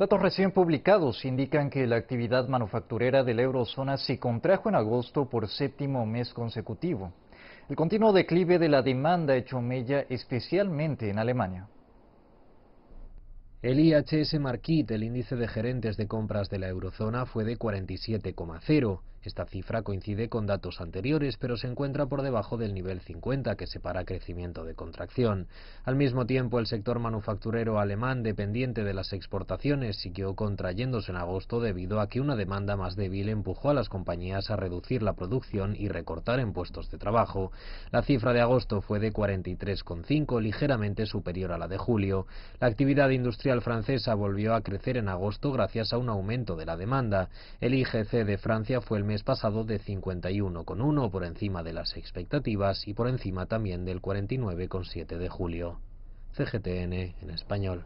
Datos recién publicados indican que la actividad manufacturera de la eurozona se contrajo en agosto por séptimo mes consecutivo. El continuo declive de la demanda hecho mella especialmente en Alemania. El IHS Markit, el índice de gerentes de compras de la eurozona, fue de 47,0 esta cifra coincide con datos anteriores, pero se encuentra por debajo del nivel 50 que separa crecimiento de contracción. Al mismo tiempo, el sector manufacturero alemán dependiente de las exportaciones siguió contrayéndose en agosto debido a que una demanda más débil empujó a las compañías a reducir la producción y recortar en puestos de trabajo. La cifra de agosto fue de 43,5, ligeramente superior a la de julio. La actividad industrial francesa volvió a crecer en agosto gracias a un aumento de la demanda. El IGC de Francia fue el mes pasado de 51,1 por encima de las expectativas y por encima también del 49,7 de julio. CGTN en español.